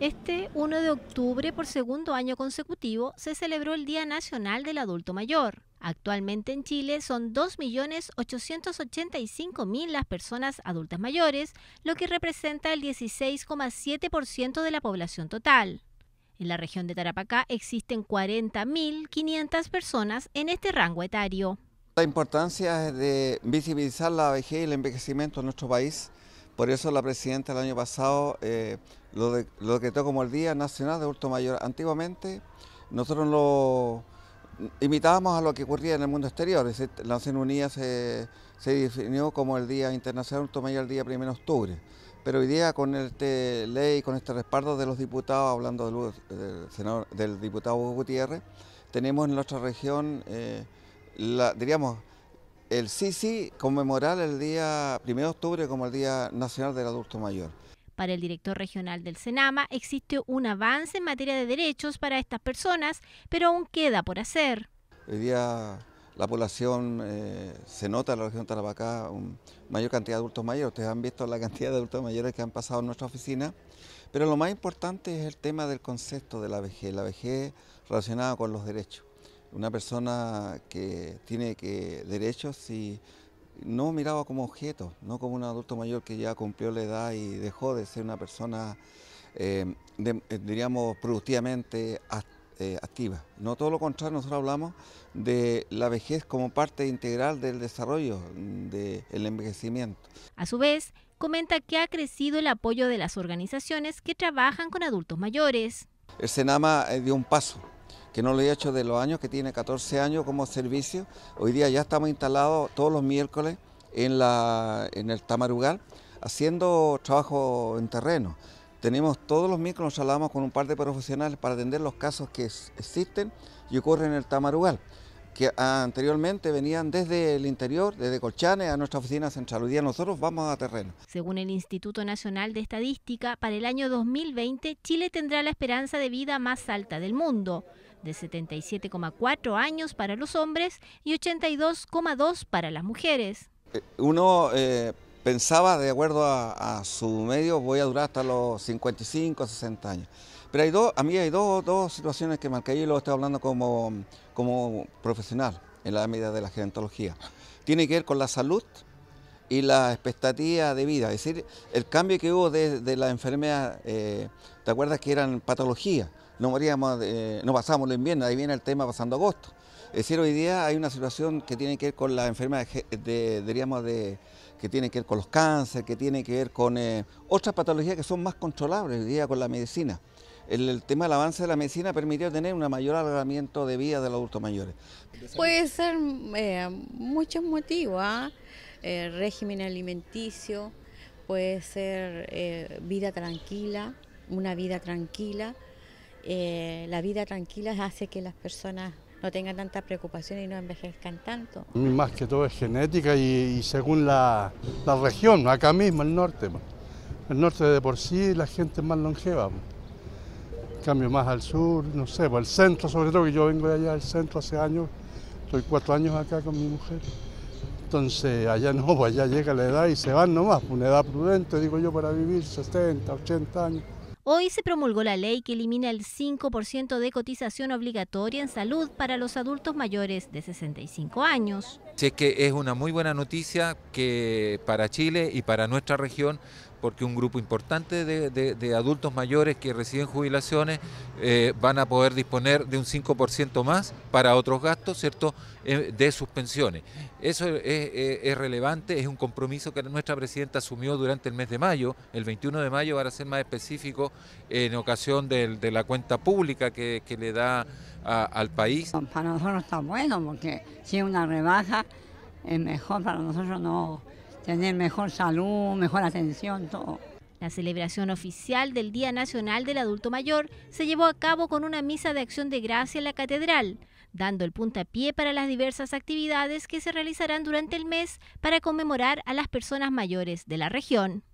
Este 1 de octubre, por segundo año consecutivo, se celebró el Día Nacional del Adulto Mayor. Actualmente en Chile son 2.885.000 las personas adultas mayores, lo que representa el 16,7% de la población total. En la región de Tarapacá existen 40.500 personas en este rango etario. La importancia es de visibilizar la vejez y el envejecimiento en nuestro país por eso la presidenta el año pasado eh, lo, decretó como el Día Nacional de Adulto Mayor. Antiguamente nosotros lo imitábamos a lo que ocurría en el mundo exterior. Es la Nación Unida se, definió como el Día Internacional de Adulto Mayor el día 1 de octubre. Pero hoy día con esta ley, con este respaldo de los diputados, hablando del, diputado Gutiérrez, tenemos en nuestra región, eh, la, diríamos, el SISI conmemorar el día 1 de octubre como el Día Nacional del Adulto Mayor. Para el director regional del Senama existe un avance en materia de derechos para estas personas, pero aún queda por hacer. Hoy día la población eh, se nota en la región de Tarapacá un, mayor cantidad de adultos mayores. Ustedes han visto la cantidad de adultos mayores que han pasado en nuestra oficina. Pero lo más importante es el tema del concepto de la vejez, la vejez relacionada con los derechos una persona que tiene que, derechos y no miraba como objeto, no como un adulto mayor que ya cumplió la edad y dejó de ser una persona, eh, eh, diríamos, productivamente eh, activa. No todo lo contrario, nosotros hablamos de la vejez como parte integral del desarrollo del envejecimiento. A su vez, comenta que ha crecido el apoyo de las organizaciones que trabajan con adultos mayores. El Senama dio un paso, que no lo he hecho de los años, que tiene 14 años como servicio. Hoy día ya estamos instalados todos los miércoles en, en el Tamarugal haciendo trabajo en terreno. Tenemos todos los miércoles, nos hablamos con un par de profesionales para atender los casos que existen y ocurren en el Tamarugal que anteriormente venían desde el interior, desde Colchane a nuestra oficina central. Hoy día nosotros vamos a terreno. Según el Instituto Nacional de Estadística, para el año 2020 Chile tendrá la esperanza de vida más alta del mundo, de 77,4 años para los hombres y 82,2 para las mujeres. Eh, uno eh, pensaba, de acuerdo a, a su medio, voy a durar hasta los 55, 60 años pero a mí hay dos, dos situaciones que y lo estoy hablando como, profesional en la medida de la gerontología. Tiene que ver con la salud y la expectativa de vida, es decir, el cambio que hubo de, la enfermedad, eh, ¿te acuerdas que eran patologías? No moríamos, no el invierno, ahí viene el tema pasando agosto. Es decir, hoy día hay una situación que tiene que ver con la enfermedad, diríamos, de, que tiene que ver con los cánceres, que tiene que ver con eh, otras patologías que son más controlables hoy día con la medicina el, tema del avance de la medicina ...permitió tener un mayor alargamiento de vida de los adultos mayores. Puede ser eh, muchos motivos, ¿ah? eh, régimen alimenticio, puede ser eh, vida tranquila, una vida tranquila. la vida tranquila hace que las personas no tengan tantas preocupaciones y no envejezcan tanto. Más que todo es genética y, según la, la, región, acá mismo, el norte. El norte de por sí la gente es más longeva cambio más al sur, no sé, o pues, al centro sobre todo, que yo vengo de allá al centro hace años, estoy cuatro años acá con mi mujer. Entonces allá no, pues, allá llega la edad y se van nomás, pues, una edad prudente, digo yo, para vivir 60, 80 años. Hoy se promulgó la ley que elimina el 5% de cotización obligatoria en salud para los adultos mayores de 65 años. Sé que es una muy buena noticia que para Chile y para nuestra región porque un grupo importante de, adultos mayores que reciben jubilaciones eh, van a poder disponer de un 5% más para otros gastos, ¿cierto?, eh, de sus pensiones. Eso es, relevante, es un compromiso que nuestra presidenta asumió durante el mes de mayo, el 21 de mayo, para ser más específico, en ocasión de, la cuenta pública que, le da al país. Para nosotros está bueno, porque si una rebaja es mejor, para nosotros no tener mejor salud, mejor atención, todo. La celebración oficial del Día Nacional del Adulto Mayor se llevó a cabo con una misa de acción de gracia en la catedral, dando el puntapié para las diversas actividades que se realizarán durante el mes para conmemorar a las personas mayores de la región.